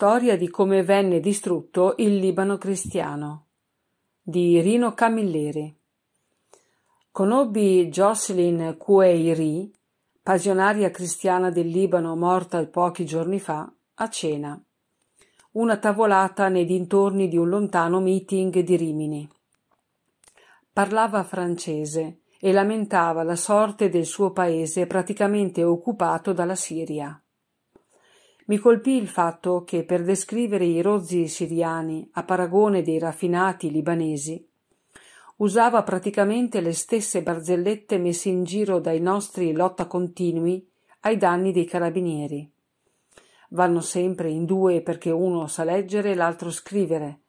Storia di come venne distrutto il Libano cristiano di Rino Camilleri. Conobbi Jocelyn Cueiri, passionaria cristiana del Libano morta pochi giorni fa, a cena. Una tavolata nei dintorni di un lontano meeting di Rimini. Parlava francese e lamentava la sorte del suo paese praticamente occupato dalla Siria. Mi colpì il fatto che per descrivere i rozzi siriani a paragone dei raffinati libanesi usava praticamente le stesse barzellette messe in giro dai nostri lotta continui ai danni dei carabinieri. Vanno sempre in due perché uno sa leggere e l'altro scrivere.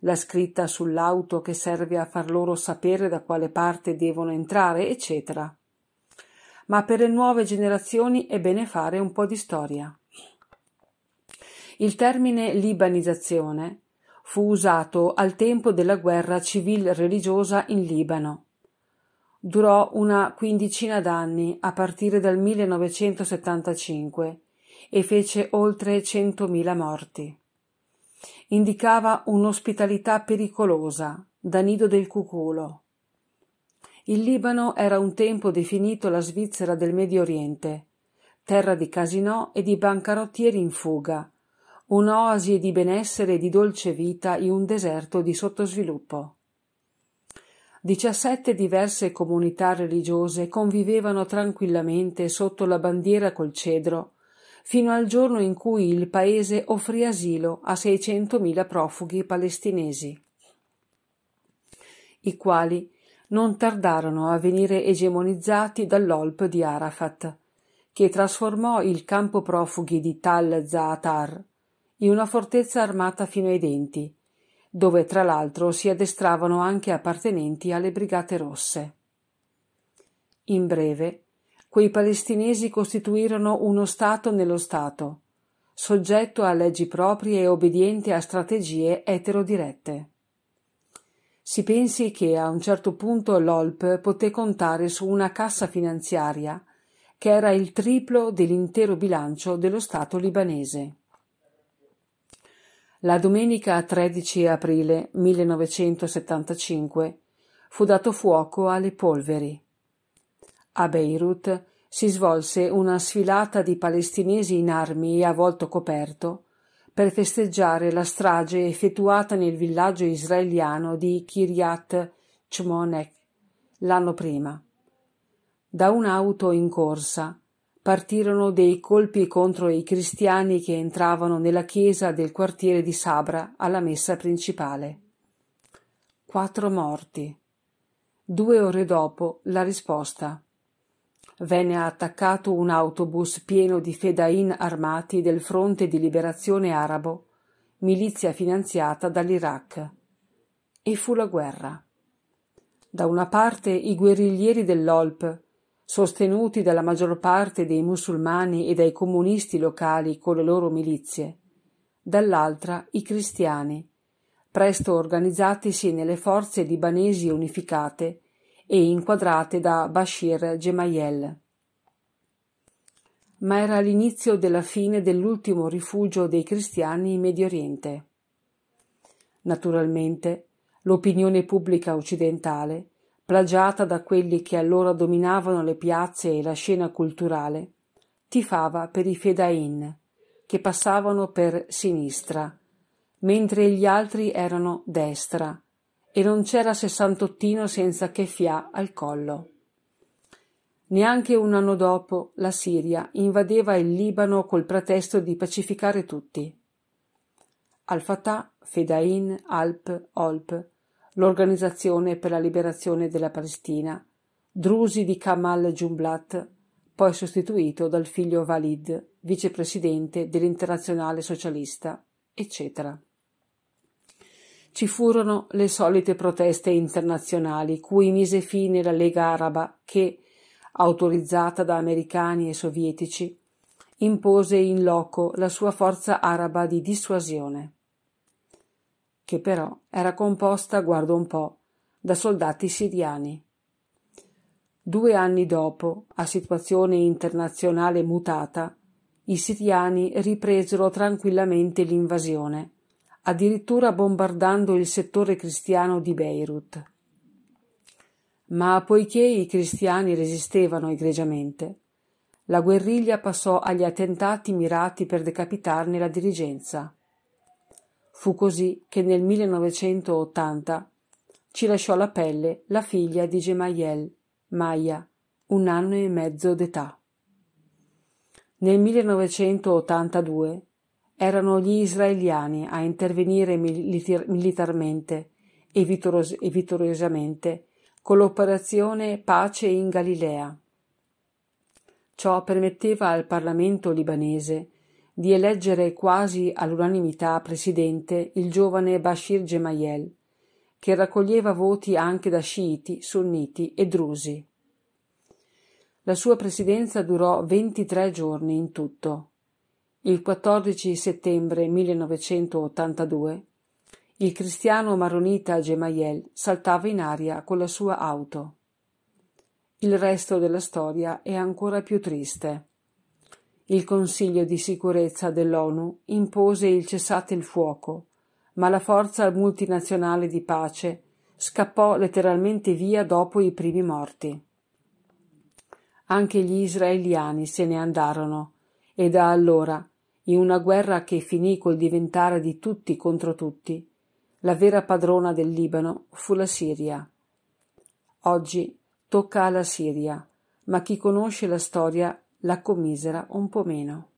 La scritta sull'auto che serve a far loro sapere da quale parte devono entrare, eccetera. Ma per le nuove generazioni è bene fare un po' di storia. Il termine libanizzazione fu usato al tempo della guerra civil-religiosa in Libano. Durò una quindicina d'anni a partire dal 1975 e fece oltre 100.000 morti. Indicava un'ospitalità pericolosa, da nido del cuculo. Il Libano era un tempo definito la Svizzera del Medio Oriente, terra di casinò e di bancarottieri in fuga, un'oasi di benessere e di dolce vita in un deserto di sottosviluppo. 17 diverse comunità religiose convivevano tranquillamente sotto la bandiera col cedro fino al giorno in cui il paese offrì asilo a 600.000 profughi palestinesi, i quali non tardarono a venire egemonizzati dall'olp di Arafat, che trasformò il campo profughi di Tal Zaatar in una fortezza armata fino ai denti, dove tra l'altro si addestravano anche appartenenti alle Brigate Rosse. In breve, quei palestinesi costituirono uno Stato nello Stato, soggetto a leggi proprie e obbediente a strategie eterodirette. Si pensi che a un certo punto l'OLP poté contare su una cassa finanziaria che era il triplo dell'intero bilancio dello Stato libanese. La domenica 13 aprile 1975 fu dato fuoco alle polveri. A Beirut si svolse una sfilata di palestinesi in armi e a volto coperto per festeggiare la strage effettuata nel villaggio israeliano di Kiryat Chmonek l'anno prima. Da un'auto in corsa partirono dei colpi contro i cristiani che entravano nella chiesa del quartiere di Sabra alla messa principale. Quattro morti. Due ore dopo la risposta. Venne attaccato un autobus pieno di fedain armati del Fronte di Liberazione Arabo, milizia finanziata dall'Iraq. E fu la guerra. Da una parte i guerriglieri dell'Olp sostenuti dalla maggior parte dei musulmani e dai comunisti locali con le loro milizie, dall'altra i cristiani, presto organizzatisi nelle forze libanesi unificate e inquadrate da Bashir Gemayel. Ma era l'inizio della fine dell'ultimo rifugio dei cristiani in Medio Oriente. Naturalmente, l'opinione pubblica occidentale plagiata da quelli che allora dominavano le piazze e la scena culturale, tifava per i Fedain, che passavano per sinistra, mentre gli altri erano destra, e non c'era sessantottino senza che fià al collo. Neanche un anno dopo la Siria invadeva il Libano col pretesto di pacificare tutti. Al-Fatah, Fedain, Alp, Olp l'Organizzazione per la liberazione della Palestina, Drusi di Kamal Jumblat, poi sostituito dal figlio Valid, vicepresidente dell'Internazionale Socialista, eccetera. Ci furono le solite proteste internazionali cui mise fine la Lega Araba che, autorizzata da americani e sovietici, impose in loco la sua forza araba di dissuasione che però era composta, guardo un po', da soldati siriani. Due anni dopo, a situazione internazionale mutata, i siriani ripresero tranquillamente l'invasione, addirittura bombardando il settore cristiano di Beirut. Ma poiché i cristiani resistevano egregiamente, la guerriglia passò agli attentati mirati per decapitarne la dirigenza. Fu così che nel 1980 ci lasciò la pelle la figlia di Gemayel, Maya, un anno e mezzo d'età. Nel 1982 erano gli israeliani a intervenire militar- militarmente e, vitoros- e vittoriosamente con l'operazione Pace in Galilea. Ciò permetteva al Parlamento libanese di eleggere quasi all'unanimità presidente il giovane Bashir Gemayel, che raccoglieva voti anche da sciiti, sunniti e drusi. La sua presidenza durò 23 giorni in tutto. Il 14 settembre 1982 il cristiano maronita Gemayel saltava in aria con la sua auto. Il resto della storia è ancora più triste. Il Consiglio di sicurezza dell'ONU impose il cessate il fuoco, ma la forza multinazionale di pace scappò letteralmente via dopo i primi morti. Anche gli israeliani se ne andarono e da allora, in una guerra che finì col diventare di tutti contro tutti, la vera padrona del Libano fu la Siria. Oggi tocca alla Siria, ma chi conosce la storia la commisera un po meno.